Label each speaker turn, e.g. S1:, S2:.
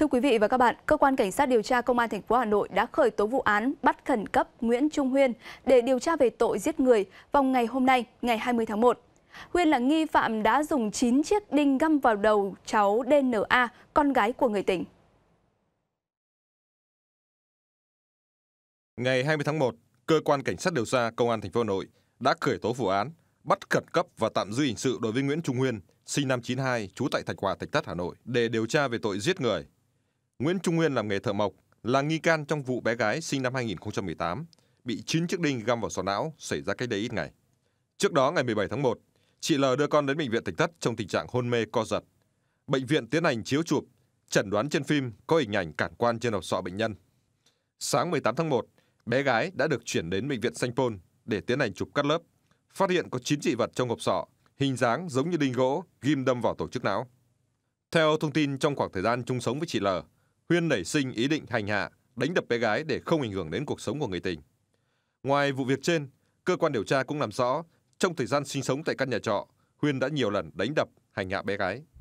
S1: Thưa quý vị và các bạn, cơ quan cảnh sát điều tra công an thành phố Hà Nội đã khởi tố vụ án bắt khẩn cấp Nguyễn Trung Huyên để điều tra về tội giết người vào ngày hôm nay, ngày 20 tháng 1. Huyên là nghi phạm đã dùng 9 chiếc đinh găm vào đầu cháu DNA, con gái của người tình.
S2: Ngày 20 tháng 1, cơ quan cảnh sát điều tra công an thành phố Hà Nội đã khởi tố vụ án bắt khẩn cấp và tạm giữ hình sự đối với Nguyễn Trung Huyên, sinh năm 92, trú tại Thạch Hòa, Thạch Thất, Hà Nội để điều tra về tội giết người. Nguyễn Trung Nguyên làm nghề thợ mộc, là nghi can trong vụ bé gái sinh năm 2018 bị chín chiếc đinh găm vào sọ não xảy ra cách đây ít ngày. Trước đó ngày 17 tháng 1, chị L đưa con đến bệnh viện Tỉnh Thất trong tình trạng hôn mê co giật. Bệnh viện tiến hành chiếu chụp, chẩn đoán trên phim có hình ảnh cản quan trên đầu sọ bệnh nhân. Sáng 18 tháng 1, bé gái đã được chuyển đến bệnh viện Sanh Pôn để tiến hành chụp cắt lớp, phát hiện có chín dị vật trong hộp sọ, hình dáng giống như đinh gỗ ghim đâm vào tổ chức não. Theo thông tin trong khoảng thời gian chung sống với chị L, Huyên nảy sinh ý định hành hạ, đánh đập bé gái để không ảnh hưởng đến cuộc sống của người tình. Ngoài vụ việc trên, cơ quan điều tra cũng làm rõ, trong thời gian sinh sống tại căn nhà trọ, Huyên đã nhiều lần đánh đập, hành hạ bé gái.